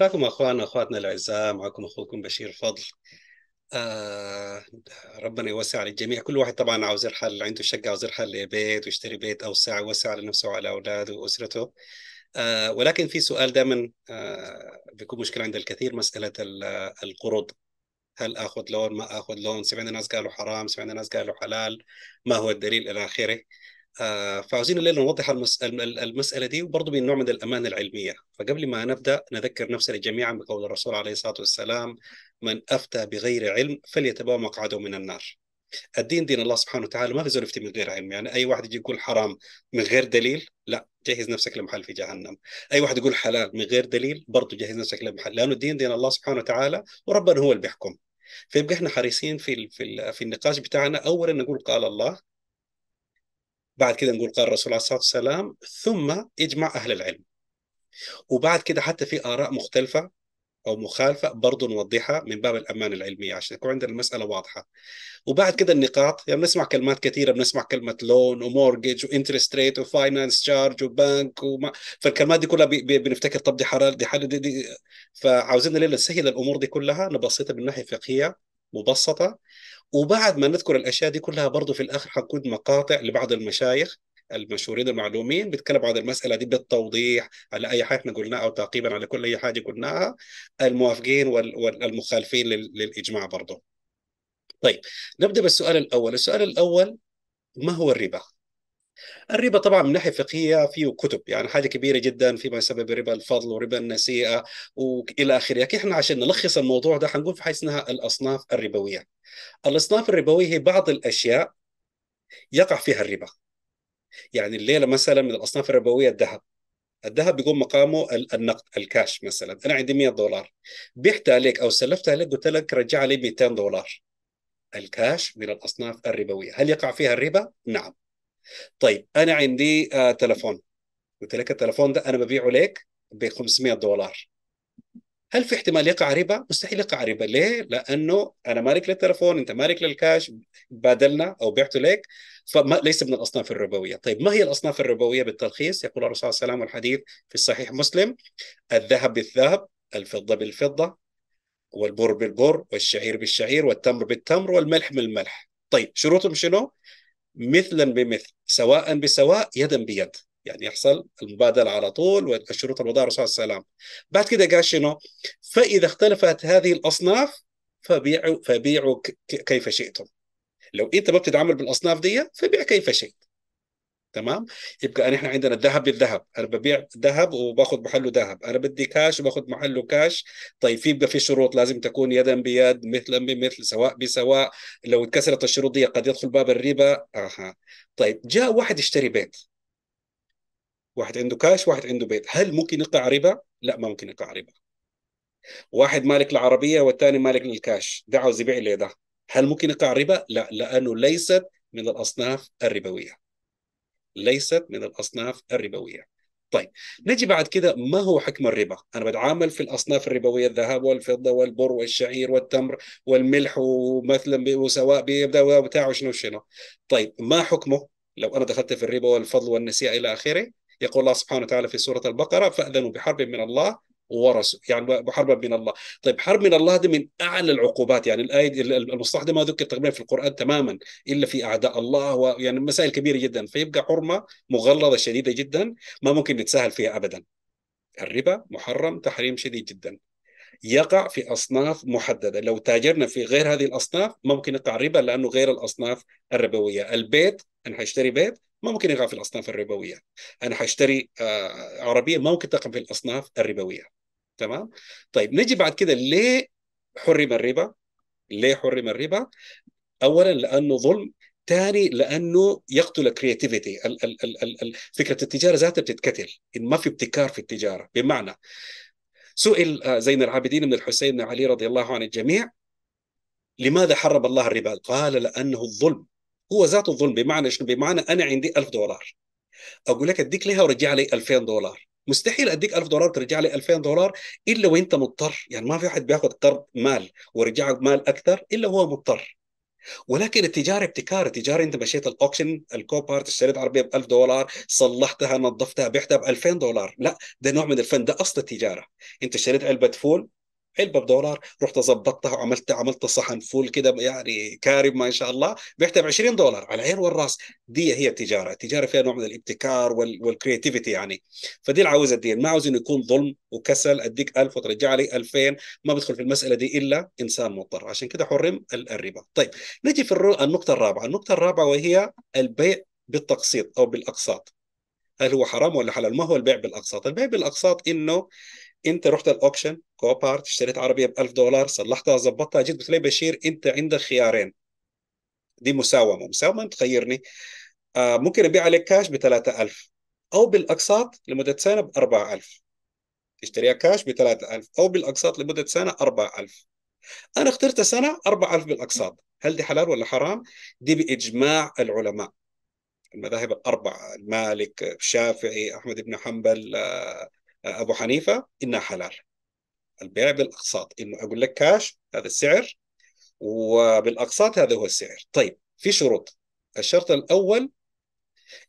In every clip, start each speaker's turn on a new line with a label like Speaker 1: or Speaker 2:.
Speaker 1: معكم اخواننا اخواتنا الاعزاء معكم اخوكم بشير فضل آه ربنا يوسع للجميع كل واحد طبعا عاوز يرحل عنده شقه عاوز يرحل لبيت ويشتري بيت اوسع يوسع على نفسه وعلى اولاده واسرته آه ولكن في سؤال دائما آه بيكون مشكله عند الكثير مساله آه، القروض هل اخذ لون ما اخذ لون سمعنا ناس قالوا حرام سمعنا ناس قالوا حلال ما هو الدليل الى اخره آه، فعاوزين الليله نوضح المساله دي وبرضه من نوع من الامانه العلميه فقبل ما نبدا نذكر نفسنا جميعا بقول الرسول عليه الصلاه والسلام من افتى بغير علم فليتبوأ مقعده من النار الدين دين الله سبحانه وتعالى ما في زول يفتي من غير علم يعني اي واحد يجي يقول حرام من غير دليل لا جهز نفسك لمحل في جهنم اي واحد يقول حلال من غير دليل برضه جهز نفسك لمحل لانه الدين دين الله سبحانه وتعالى وربنا هو اللي بيحكم فيبقى احنا حريصين في في في النقاش بتاعنا اولا نقول قال الله بعد كده نقول قال الرسول عليه الصلاه والسلام ثم اجمع اهل العلم وبعد كده حتى في اراء مختلفه او مخالفه برضه نوضحها من باب الامان العلميه عشان تكون عندنا المساله واضحه وبعد كده النقاط يعني بنسمع كلمات كثيره بنسمع كلمه لون ومورجج وانترست ريت وفاينانس تشارج وبنك وما فالكلمات دي كلها بي بي بنفتكر طب دي حراره دي حلال دي, دي فعاوزين الليله نسهل الامور دي كلها نبسطها من ناحيه فقهيه مبسطه وبعد ما نذكر الاشياء دي كلها برضه في الاخر حتكون مقاطع لبعض المشايخ المشهورين المعلومين بيتكلموا عن المساله دي بالتوضيح على اي حاجه احنا قلناها او تعقيبا على كل اي حاجه قلناها الموافقين والمخالفين للاجماع برضه. طيب نبدا بالسؤال الاول، السؤال الاول ما هو الربا؟ الربا طبعا من ناحيه فقهيه فيه كتب يعني حاجه كبيره جدا فيما يسمى ربا الفضل وربا النسيئه والى اخره، لكن احنا عشان نلخص الموضوع ده حنقول في حيث انها الاصناف الربويه. الاصناف الربويه هي بعض الاشياء يقع فيها الربا. يعني الليله مثلا من الاصناف الربويه الذهب. الذهب بيقوم مقامه النقد الكاش مثلا، انا عندي 100 دولار. بعت عليك او سلفت عليك قلت لك رجع لي 200 دولار. الكاش من الاصناف الربويه، هل يقع فيها الربا؟ نعم. طيب انا عندي آه تليفون قلت لك التليفون ده انا ببيعه لك ب 500 دولار هل في احتمال يقع ربا؟ مستحيل يقع ربا، ليه؟ لانه انا مالك للتليفون، انت مالك للكاش، بادلنا او بعته لك فليس من الاصناف الربويه، طيب ما هي الاصناف الربويه بالتلخيص؟ يقول الرسول صلى الله عليه وسلم والحديث في الصحيح مسلم الذهب بالذهب، الفضه بالفضه، والبر بالبر، والشعير بالشعير، والتمر بالتمر، والملح بالملح. طيب شروطهم شنو؟ مثلا بمثل سواء بسواء يدا بيد يعني يحصل المبادله على طول والشروط المضاره الرسول صلى الله عليه وسلم بعد كده قال شنو فاذا اختلفت هذه الاصناف فبيعوا فبيعوا كيف شئتم لو انت ما بتتعامل بالاصناف دي فبيع كيف شئت تمام يبقى أنا احنا عندنا الذهب بالذهب انا ببيع ذهب وباخذ محله ذهب انا بدي كاش وباخذ محله كاش طيب في يبقى في شروط لازم تكون يدا بيد مثلا بمثل سواء بسواء لو انكسرت الشروط دي قد يدخل باب الربا اها طيب جاء واحد يشتري بيت واحد عنده كاش واحد عنده بيت هل ممكن يقع ربا لا ما ممكن يقع ربا واحد مالك العربيه والثاني مالك للكاش ده عاوز يبيع لي ده هل ممكن يقع ربا لا لانه ليست من الاصناف الربويه ليست من الأصناف الربوية طيب نجي بعد كده ما هو حكم الربا أنا بتعامل في الأصناف الربوية الذهب والفضة والبر والشعير والتمر والملح ومثلا وسواء بتاع وشنو شنو طيب ما حكمه لو أنا دخلت في الربا والفضل والنسيئة إلى آخره يقول الله سبحانه وتعالى في سورة البقرة فأذنوا بحرب من الله ورثوا يعني حربا من الله طيب حرب من الله ده من اعلى العقوبات يعني الايه المصطلح ده ما ذكر تقريبا في القران تماما الا في اعداء الله ويعني مسائل كبيره جدا فيبقى حرمه مغلظه شديده جدا ما ممكن نتساهل فيها ابدا الربا محرم تحريم شديد جدا يقع في اصناف محدده، لو تاجرنا في غير هذه الاصناف ممكن يقع ربا لانه غير الاصناف الربويه، البيت انا حاشتري بيت ما ممكن يقع في الاصناف الربويه، انا حاشتري آه، عربيه ما ممكن تقع في الاصناف الربويه. تمام طيب نجي بعد كده ليه حرم الربا ليه حرم الربا اولا لانه ظلم ثاني لانه يقتل الكرياتيفيتي فكره التجاره ذاتها بتتقتل ان ما في ابتكار في التجاره بمعنى سئل آه، زين العابدين بن الحسين بن علي رضي الله عن الجميع لماذا حرم الله الربا؟ قال لانه الظلم هو ذات الظلم بمعنى شنو؟ بمعنى انا عندي ألف دولار اقول لك اديك لها ورجع لي 2000 دولار مستحيل اديك 1000 دولار ترجع لي 2000 دولار الا وانت مضطر يعني ما في احد بياخذ قرض مال ورجع مال اكثر الا هو مضطر ولكن التجاره ابتكار التجاره انت مشيت الاوكشن الكوبارت اشتريت عربيه ب 1000 دولار صلحتها نظفتها بعتها ب 2000 دولار لا ده نوع من الفن ده اصل التجاره انت اشتريت علبه فول علبه بدولار رحت ظبطتها وعملت عملت صحن فول كده يعني كارب ما شاء الله بعتها ب 20 دولار على العين والراس دي هي التجاره، التجاره فيها نوع من الابتكار والكرياتيفيتي يعني فدي اللي عاوزها الدين ما عاوز انه يكون ظلم وكسل اديك 1000 وترجع لي 2000 ما بدخل في المساله دي الا انسان مضطر عشان كده حرم الربا. طيب نجي في النقطه الرابعه، النقطه الرابعه وهي البيع بالتقسيط او بالاقساط. هل هو حرام ولا حلال؟ ما هو البيع بالاقساط؟ البيع بالاقساط انه انت رحت الاوكشن كوبارت اشتريت عربيه ب 1000 دولار صلحتها ظبطتها جيت قلت لي بشير انت عندك خيارين دي مساومه مساومه تخيرني آه ممكن ابيع عليك كاش ب 3000 او بالاقساط لمده سنه ب 4000 تشتريها كاش ب 3000 او بالاقساط لمده سنه 4000 انا اخترت سنه 4000 بالاقساط هل دي حلال ولا حرام دي باجماع العلماء المذاهب الاربعه المالك الشافعي احمد بن حنبل آه ابو حنيفه انها حلال البيع بالاقساط انه اقول لك كاش هذا السعر وبالاقساط هذا هو السعر طيب في شروط الشرط الاول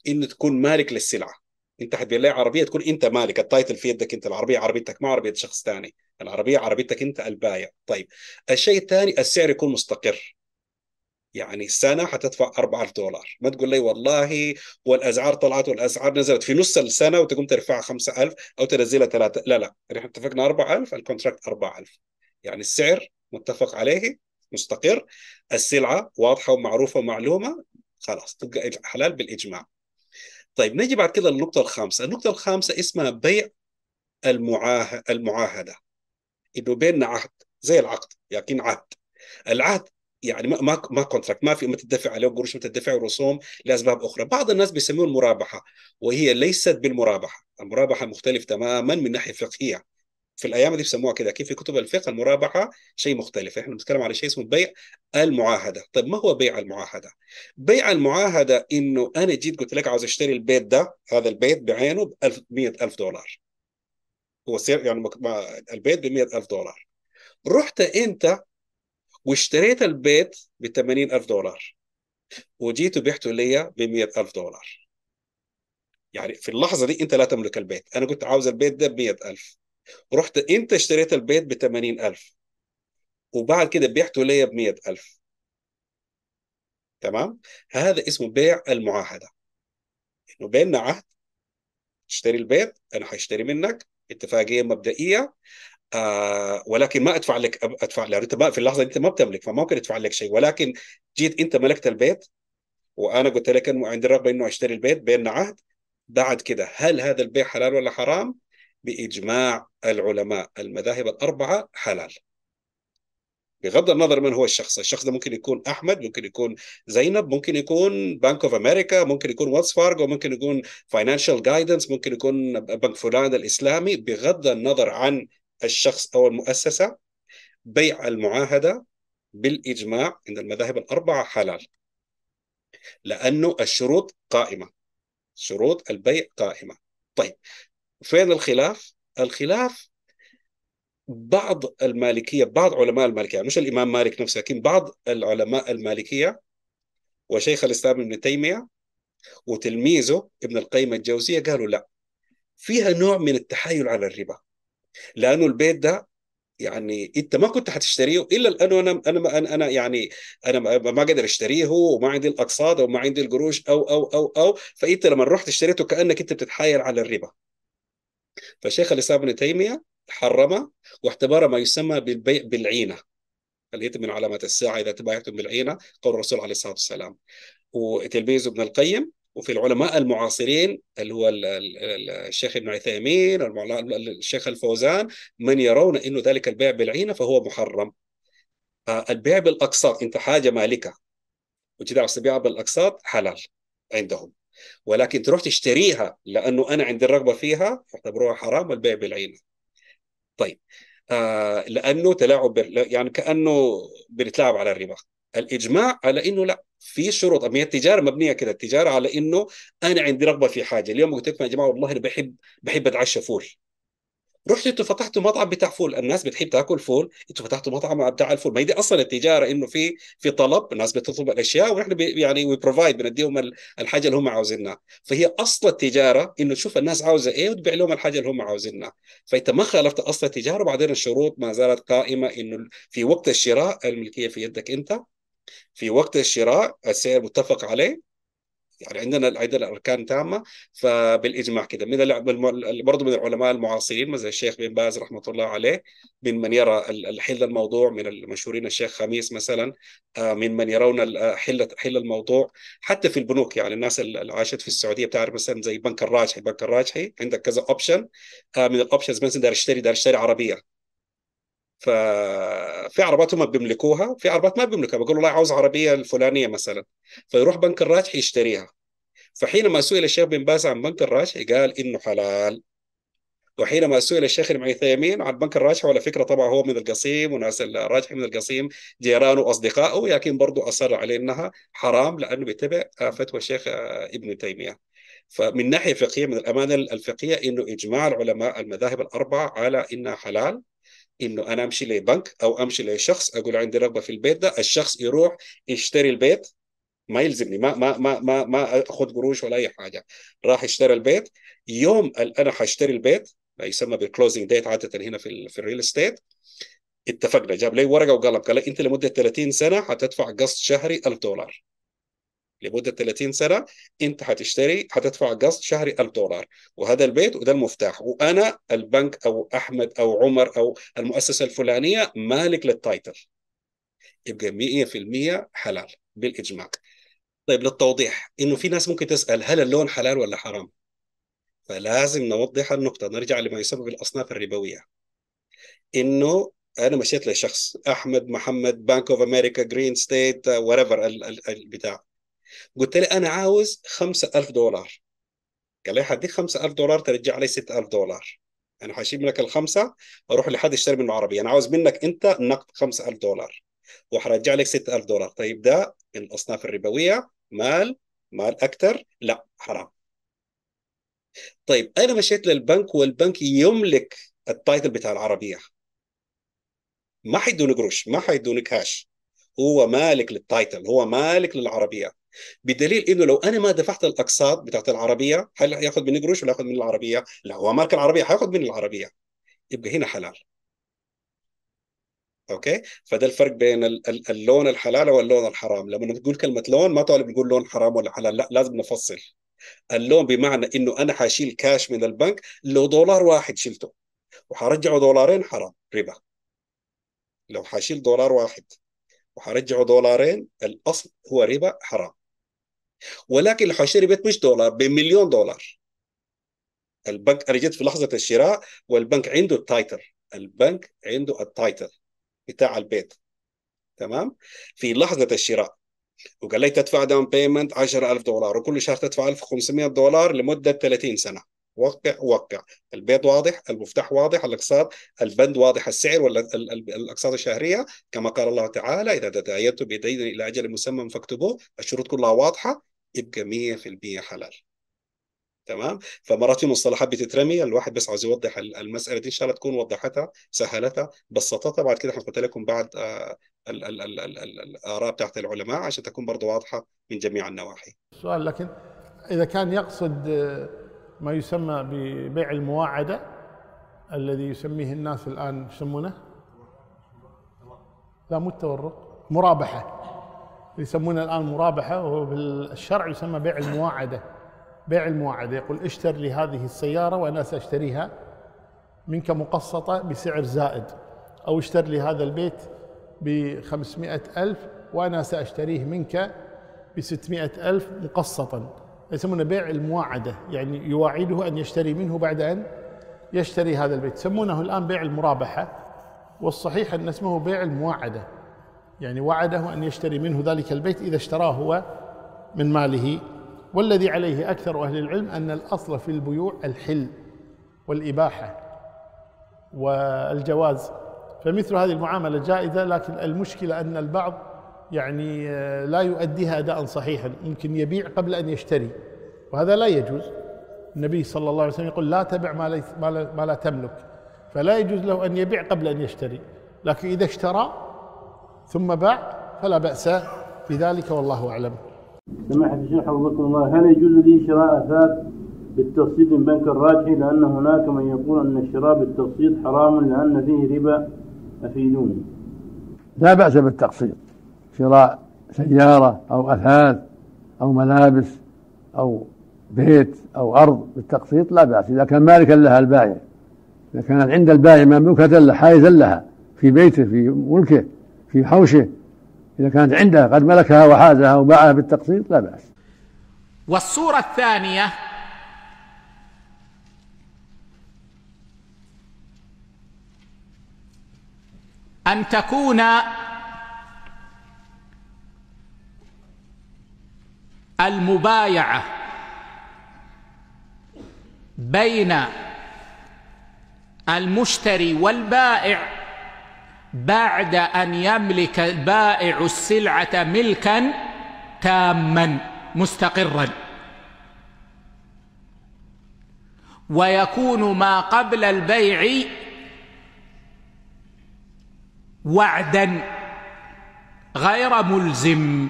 Speaker 1: انه تكون مالك للسلعه انت حتبيع عربيه تكون انت مالك التايتل في يدك انت العربيه عربيتك ما عربيه شخص ثاني العربيه عربيتك انت البايع طيب الشيء الثاني السعر يكون مستقر يعني السنه حتدفع 4000 دولار ما تقول لي والله والاسعار طلعت والاسعار نزلت في نص السنه وتقوم ترفعها 5000 او تنزلها 3 لا لا احنا اتفقنا 4000 الكونتراكت 4000 يعني السعر متفق عليه مستقر السلعه واضحه ومعروفه ومعلومه خلاص تبقى حلال بالاجماع طيب نجي بعد كده للنقطه الخامسه النقطه الخامسه اسمها بيع المعاهده انه بيننا عهد زي العقد لكن عهد العهد يعني ما ما ما كونتراكت ما في ما تدفع عليه قروش متى تدفع رسوم لاسباب اخرى، بعض الناس بيسموه المرابحه وهي ليست بالمرابحه، المرابحه مختلف تماما من ناحيه فقهيه. في الايام دي بيسموها كده كيف في كتب الفقه المرابحه شيء مختلف، احنا بنتكلم على شيء اسمه بيع المعاهده، طيب ما هو بيع المعاهده؟ بيع المعاهده انه انا جيت قلت لك عاوز اشتري البيت ده هذا البيت بعينه ب 100000 دولار. هو سعر يعني البيت ب 100000 دولار. رحت انت واشتريت البيت ب 80000 دولار وجيت وبعته لي ب 100000 دولار يعني في اللحظه دي انت لا تملك البيت انا كنت عاوز البيت ده ب 100000 رحت انت اشتريت البيت ب 80000 وبعد كده بعته ليا ب 100000 تمام هذا اسمه بيع المعاهده انه بيننا عهد تشتري البيت انا حاشتري منك اتفاقيه مبدئيه آه، ولكن ما ادفع لك ادفع لك في اللحظه دي انت ما بتملك فما ممكن ادفع لك شيء ولكن جيت انت ملكت البيت وانا قلت لك انه عندي رغبه انه اشتري البيت بيننا عهد بعد كده هل هذا البيع حلال ولا حرام؟ باجماع العلماء المذاهب الاربعه حلال. بغض النظر من هو الشخص، الشخص ده ممكن يكون احمد، ممكن يكون زينب، ممكن يكون بنك اوف امريكا، ممكن يكون ويلز فارجو، ممكن يكون فاينانشال جايدنس، ممكن يكون بنك فلان الاسلامي، بغض النظر عن الشخص أو المؤسسة بيع المعاهدة بالإجماع عند المذاهب الأربعة حلال لأنه الشروط قائمة شروط البيع قائمة طيب فين الخلاف؟ الخلاف بعض المالكية بعض علماء المالكية يعني مش الإمام مالك نفسه لكن بعض العلماء المالكية وشيخ الإسلام ابن تيمية وتلميذه ابن القيم الجوزية قالوا لا فيها نوع من التحايل على الربا لانه البيت ده يعني انت ما كنت حتشتريه الا لانه انا انا انا يعني انا ما قادر اشتريه وما عندي الاقساط او ما عندي القروش او او او او فانت لما رحت اشتريته كانك انت بتتحايل على الربا فشيخ الاسلام ابن تيميه حرمه واعتبر ما يسمى بالبيع بالعينه اللي من علامات الساعه اذا تبايعتم بالعينه قول الرسول عليه الصلاه والسلام وتلميذه ابن القيم وفي العلماء المعاصرين اللي هو الشيخ ابن عثيمين الشيخ الفوزان من يرون انه ذلك البيع بالعينة فهو محرم آه، البيع بالأقساط أنت حاجة مالكة وتدعى البيع بالأقساط حلال عندهم ولكن تروح تشتريها لأنه أنا عندي الرغبة فيها يعتبروها حرام والبيع بالعينة طيب آه لانه تلاعب يعني كانه بنتلاعب على الربا الاجماع على انه لا في شروط أما التجاره مبنيه كده التجاره على انه انا عندي رغبه في حاجه اليوم قلت لكم يا جماعه والله انا بحب بحب اتعشى فول رحت انتوا فتحتوا مطعم بتاع فول الناس بتحب تاكل فول انتوا فتحتوا مطعم بتاع الفول ما هي دي اصلا التجاره انه في في طلب الناس بتطلب الاشياء ونحن يعني وي بروفايد بنديهم الحاجه اللي هم عاوزينها فهي اصل التجاره انه تشوف الناس عاوزه ايه وتبيع لهم الحاجه اللي هم عاوزينها فانت ما خالفت اصل التجاره وبعدين الشروط ما زالت قائمه انه في وقت الشراء الملكيه في يدك انت في وقت الشراء السعر متفق عليه يعني عندنا عندنا الاركان تامه فبالاجماع كده من برضه من العلماء المعاصرين مثل الشيخ بن باز رحمه الله عليه من من يرى حل الموضوع من المشهورين الشيخ خميس مثلا آه، من من يرون آه، حل حل الموضوع حتى في البنوك يعني الناس اللي عاشت في السعوديه بتعرف مثلا زي بنك الراجحي بنك الراجحي عندك كذا اوبشن آه، من الاوبشنز مثلا دار اشتري دار اشتري عربيه ففي عربات هم بيملكوها في عربات ما بيملكها بقول له لا عاوز عربيه الفلانيه مثلا فيروح بنك الراجحي يشتريها فحينما سئل الشيخ بن باز عن بنك الراجحي قال انه حلال وحينما سئل الشيخ ابن عثيمين عن بنك الراجحي وعلى فكره طبعا هو من القصيم وناس الراجحي من القصيم جيرانه واصدقائه لكن برضه اصر عليه انها حرام لانه بيتبع فتوى الشيخ ابن تيميه فمن ناحيه فقهيه من الامانه الفقهيه انه اجماع العلماء المذاهب الاربعه على انها حلال انه انا امشي لبنك او امشي لشخص اقول عندي رغبه في البيت ده الشخص يروح يشتري البيت ما يلزمني ما ما ما ما, ما اخذ قروش ولا اي حاجه راح اشتري البيت يوم انا حاشتري البيت ما يسمى بالكلوزنج ديت عاده هنا في في الريل استيت اتفقنا جاب لي ورقه وقلم قال لي انت لمده 30 سنه حتدفع قسط شهري 1000 دولار لمده 30 سنه انت هتشتري هتدفع قسط شهري 1000 دولار وهذا البيت وده المفتاح وانا البنك او احمد او عمر او المؤسسه الفلانيه مالك للتايتل يبقى 100% حلال بالاجماع طيب للتوضيح انه في ناس ممكن تسال هل اللون حلال ولا حرام فلازم نوضح النقطه نرجع لما يسمى بالاصناف الربويه انه انا مشيت لشخص احمد محمد بنك اوف امريكا جرين ستيت وريفر البتاع قلت لي انا عاوز 5000 دولار قال لي حديك 5000 دولار ترجع لي 6000 دولار انا حشيل منك الخمسه اروح لحد يشتري منه العربية انا عاوز منك انت نقد 5000 دولار وحرجع لك 6000 دولار طيب ده من الاصناف الربويه مال مال اكثر لا حرام طيب انا مشيت للبنك والبنك يملك التايتل بتاع العربيه ما حيدوني قروش ما حيدوني كاش هو مالك للتايتل هو مالك للعربيه بدليل انه لو انا ما دفعت الاقساط بتاعت العربيه هل هياخذ مني قروش ولا هياخذ من العربيه؟ لا هو ماركه العربيه هياخذ من العربيه يبقى هنا حلال اوكي فده الفرق بين اللون الحلال واللون الحرام لما تقول كلمه لون ما طالب نقول لون حرام ولا حلال لا لازم نفصل اللون بمعنى انه انا حاشيل كاش من البنك لو دولار واحد شلته وحرجعه دولارين حرام ربا لو حاشيل دولار واحد وحرجعه دولارين الاصل هو ربا حرام ولكن لو حشتري بيت مش دولار بمليون دولار البنك انا جيت في لحظه الشراء والبنك عنده التايتل البنك عنده التايتل بتاع البيت تمام في لحظه الشراء وقال لي تدفع داون بيمنت 10000 دولار وكل شهر تدفع 1500 دولار لمده 30 سنه وقع وقع البيت واضح المفتاح واضح الاقساط البند واضح السعر ولا الاقساط الشهريه كما قال الله تعالى اذا تدايتم بدين الى اجل مسمى فاكتبوه الشروط كلها واضحه يبقى 100% حلال تمام فمرات المصطلحات بتترمي الواحد بس عاوز يوضح المساله دي ان شاء الله تكون وضحتها سهلتها بسطتها بعد كده هنحط لكم بعد آه، الاراء بتاعت العلماء عشان تكون برضه واضحه من جميع النواحي.
Speaker 2: سؤال لكن اذا كان يقصد آه، ما يسمى ببيع المواعده الذي يسميه الناس الان يسمونه؟ لا مو التورق مرابحه يسمونه الان مرابحه وهو بالشرع يسمى بيع المواعده بيع المواعده يقول اشتر لي هذه السياره وانا ساشتريها منك مقسطه بسعر زائد او اشتر لي هذا البيت ب ألف وأنا سأشتريه منك ب ألف مقسطا يسمونه بيع المواعدة يعني يواعده أن يشتري منه بعد أن يشتري هذا البيت يسمونه الآن بيع المرابحة والصحيح أن اسمه بيع المواعدة يعني وعده أن يشتري منه ذلك البيت إذا اشتراه هو من ماله والذي عليه أكثر أهل العلم أن الأصل في البيوع الحل والإباحة والجواز فمثل هذه المعاملة جائزة لكن المشكلة أن البعض يعني آه، لا يؤديها أداء صحيحا يمكن يبيع قبل أن يشتري وهذا لا يجوز النبي صلى الله عليه وسلم يقول لا تبع ما, ليس ما لا تملك فلا يجوز له أن يبيع قبل أن يشتري لكن إذا اشترى ثم باع فلا بأس في ذلك والله أعلم سماحة الشيخ حفظكم الله هل يجوز لي شراء أثاث بالتقسيط من بنك الراجحي لأن هناك من يقول أن الشراء بالتقسيط حرام لأن فيه ربا أفيدوني لا بأس بالتقسيط شراء سيارة أو أثاث أو ملابس أو بيت أو أرض بالتقسيط لا بأس إذا كان مالكا لها البائع إذا كانت عند البائع مملوكة له حائزا لها في بيته في ملكه في حوشه إذا كانت عنده قد ملكها وحازها وباعها بالتقسيط لا بأس
Speaker 3: والصورة الثانية أن تكون المبايعة بين المشتري والبائع بعد ان يملك البائع السلعه ملكا تاما مستقرا ويكون ما قبل البيع وعدا غير ملزم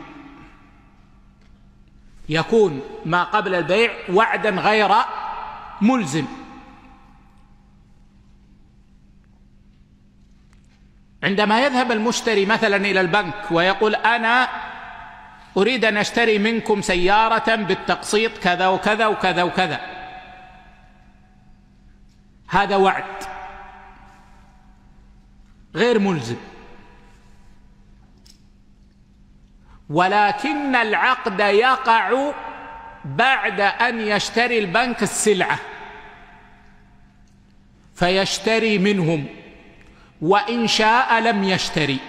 Speaker 3: يكون ما قبل البيع وعدا غير ملزم عندما يذهب المشتري مثلا إلى البنك ويقول أنا أريد أن أشتري منكم سيارة بالتقسيط كذا وكذا وكذا وكذا هذا وعد غير ملزم ولكن العقد يقع بعد أن يشتري البنك السلعة فيشتري منهم وإن شاء لم يشتري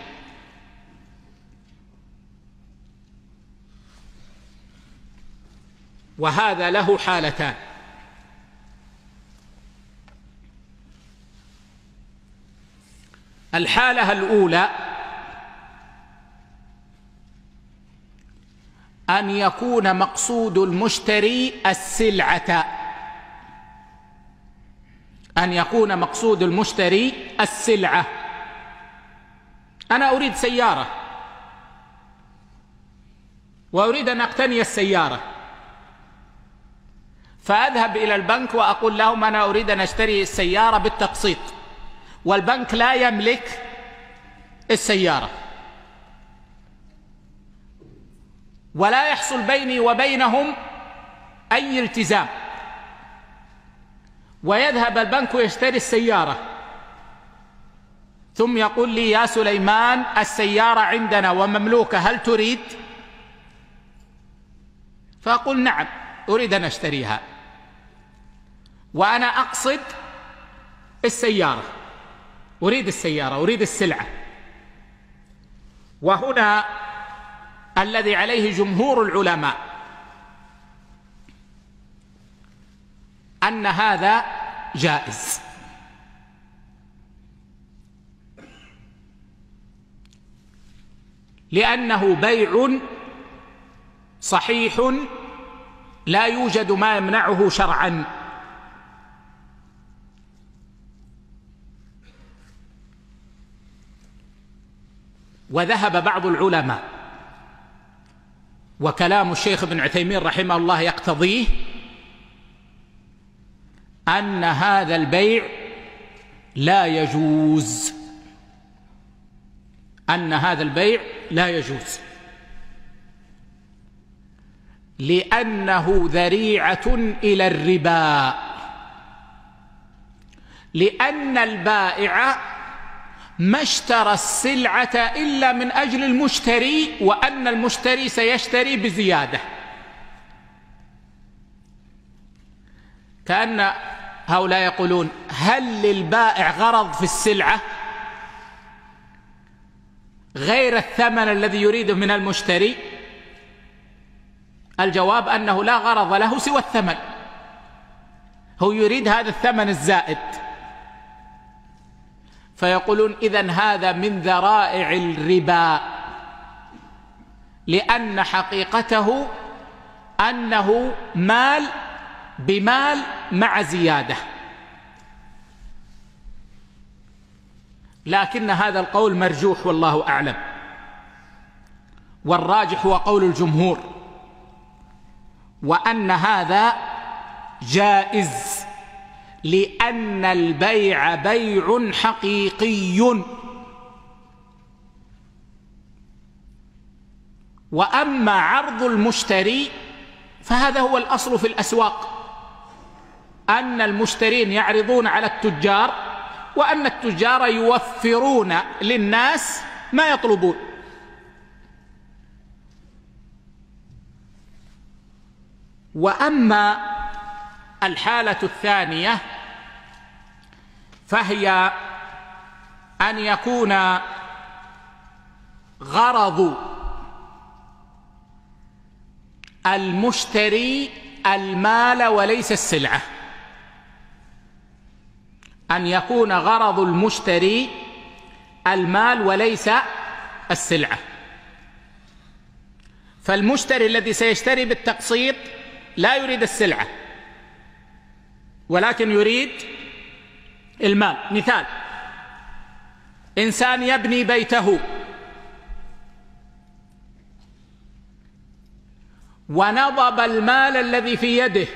Speaker 3: وهذا له حالتان الحالة الأولى أن يكون مقصود المشتري السلعة أن يكون مقصود المشتري السلعة أنا أريد سيارة وأريد أن أقتني السيارة فأذهب إلى البنك وأقول لهم أنا أريد أن أشتري السيارة بالتقسيط والبنك لا يملك السيارة ولا يحصل بيني وبينهم أي التزام ويذهب البنك ويشتري السيارة ثم يقول لي يا سليمان السيارة عندنا ومملوكة هل تريد؟ فأقول نعم أريد أن أشتريها وأنا أقصد السيارة أريد السيارة أريد السلعة وهنا الذي عليه جمهور العلماء أن هذا جائز لأنه بيع صحيح لا يوجد ما يمنعه شرعا وذهب بعض العلماء وكلام الشيخ ابن عثيمين رحمه الله يقتضيه أن هذا البيع لا يجوز أن هذا البيع لا يجوز لأنه ذريعة إلى الربا لأن البائع ما اشترى السلعة إلا من أجل المشتري وأن المشتري سيشتري بزيادة كأن هؤلاء يقولون هل للبائع غرض في السلعة غير الثمن الذي يريده من المشتري الجواب أنه لا غرض له سوى الثمن هو يريد هذا الثمن الزائد فيقولون إذا هذا من ذرائع الربا لأن حقيقته أنه مال بمال مع زيادة لكن هذا القول مرجوح والله أعلم والراجح هو قول الجمهور وأن هذا جائز لأن البيع بيع حقيقي وأما عرض المشتري فهذا هو الأصل في الأسواق أن المشترين يعرضون على التجار وأن التجار يوفرون للناس ما يطلبون وأما الحالة الثانية فهي أن يكون غرض المشتري المال وليس السلعه أن يكون غرض المشتري المال وليس السلعة فالمشتري الذي سيشتري بالتقسيط لا يريد السلعة ولكن يريد المال مثال إنسان يبني بيته ونضب المال الذي في يده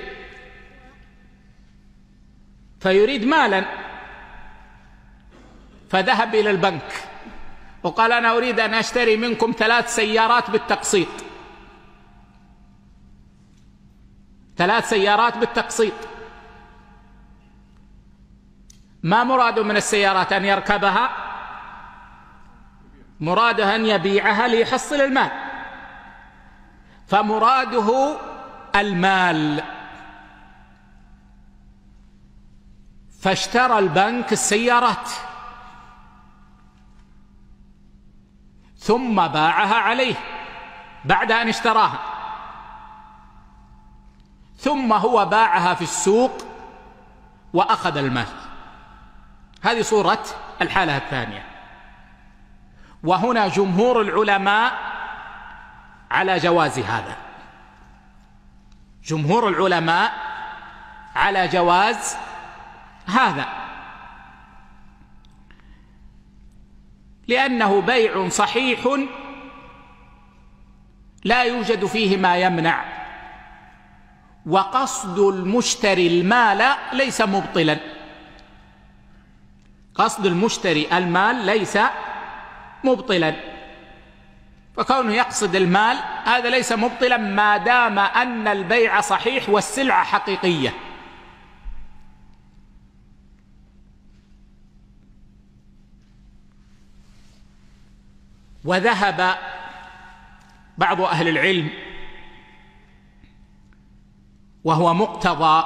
Speaker 3: فيريد مالا فذهب إلى البنك وقال أنا أريد أن أشتري منكم ثلاث سيارات بالتقسيط ثلاث سيارات بالتقسيط ما مراده من السيارات أن يركبها مراده أن يبيعها ليحصل المال فمراده المال فاشترى البنك السيارات ثم باعها عليه بعد أن اشتراها ثم هو باعها في السوق وأخذ المال هذه صورة الحالة الثانية وهنا جمهور العلماء على جواز هذا جمهور العلماء على جواز هذا لأنه بيع صحيح لا يوجد فيه ما يمنع وقصد المشتري المال ليس مبطلا قصد المشتري المال ليس مبطلا فكونه يقصد المال هذا ليس مبطلا ما دام أن البيع صحيح والسلعة حقيقية وذهب بعض اهل العلم وهو مقتضى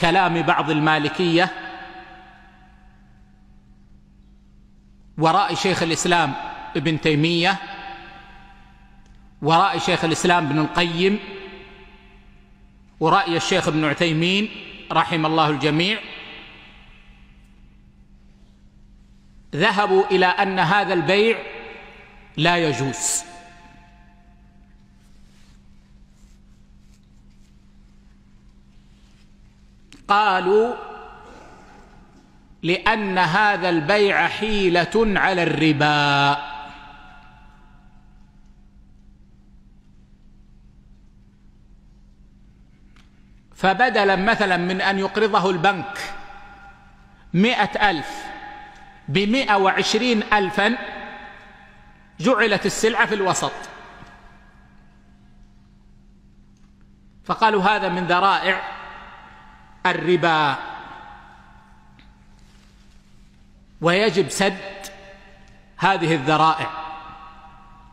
Speaker 3: كلام بعض المالكيه ورأي شيخ الاسلام ابن تيميه ورأي شيخ الاسلام ابن القيم وراي الشيخ ابن عثيمين رحم الله الجميع ذهبوا إلى أن هذا البيع لا يجوز قالوا لأن هذا البيع حيلة على الربا فبدلا مثلا من أن يقرضه البنك مئة ألف بمئة وعشرين ألفا جعلت السلعة في الوسط فقالوا هذا من ذرائع الربا ويجب سد هذه الذرائع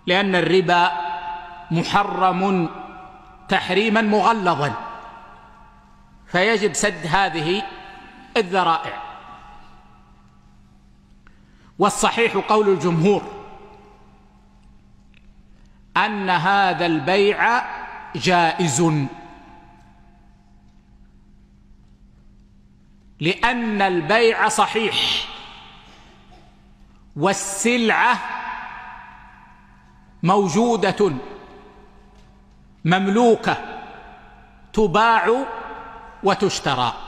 Speaker 3: لأن الربا محرم تحريما مغلظا فيجب سد هذه الذرائع والصحيح قول الجمهور أن هذا البيع جائز لأن البيع صحيح والسلعة موجودة مملوكة تباع وتشترى